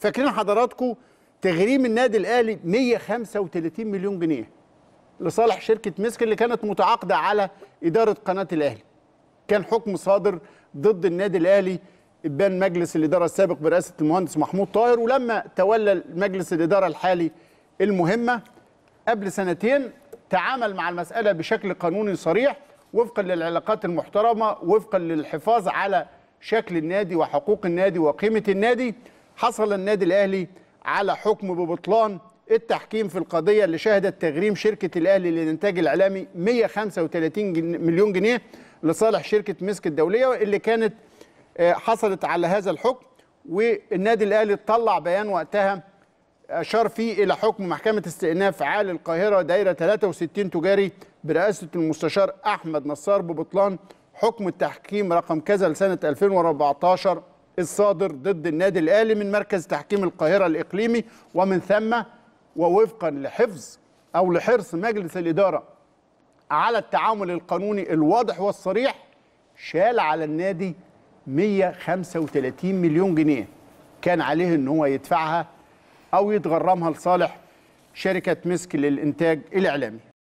فاكرين حضراتكم تغريم النادي الاهلي 135 مليون جنيه لصالح شركه مسك اللي كانت متعاقده على اداره قناه الاهلي. كان حكم صادر ضد النادي الاهلي ابان مجلس الاداره السابق برئاسه المهندس محمود طاهر ولما تولى مجلس الاداره الحالي المهمه قبل سنتين تعامل مع المساله بشكل قانوني صريح وفقا للعلاقات المحترمه وفقا للحفاظ على شكل النادي وحقوق النادي وقيمه النادي حصل النادي الاهلي على حكم ببطلان التحكيم في القضيه اللي شهدت تغريم شركه الاهلي للانتاج الاعلامي 135 جن... مليون جنيه لصالح شركه مسك الدوليه اللي كانت آه، حصلت على هذا الحكم والنادي الاهلي طلع بيان وقتها اشار آه، فيه الى حكم محكمه استئناف عال القاهره دايره 63 تجاري برئاسه المستشار احمد نصار ببطلان حكم التحكيم رقم كذا لسنه 2014 الصادر ضد النادي الاهلي من مركز تحكيم القاهره الاقليمي ومن ثم ووفقا لحفظ او لحرص مجلس الاداره على التعامل القانوني الواضح والصريح شال على النادي 135 مليون جنيه كان عليه ان هو يدفعها او يتغرمها لصالح شركه مسك للانتاج الاعلامي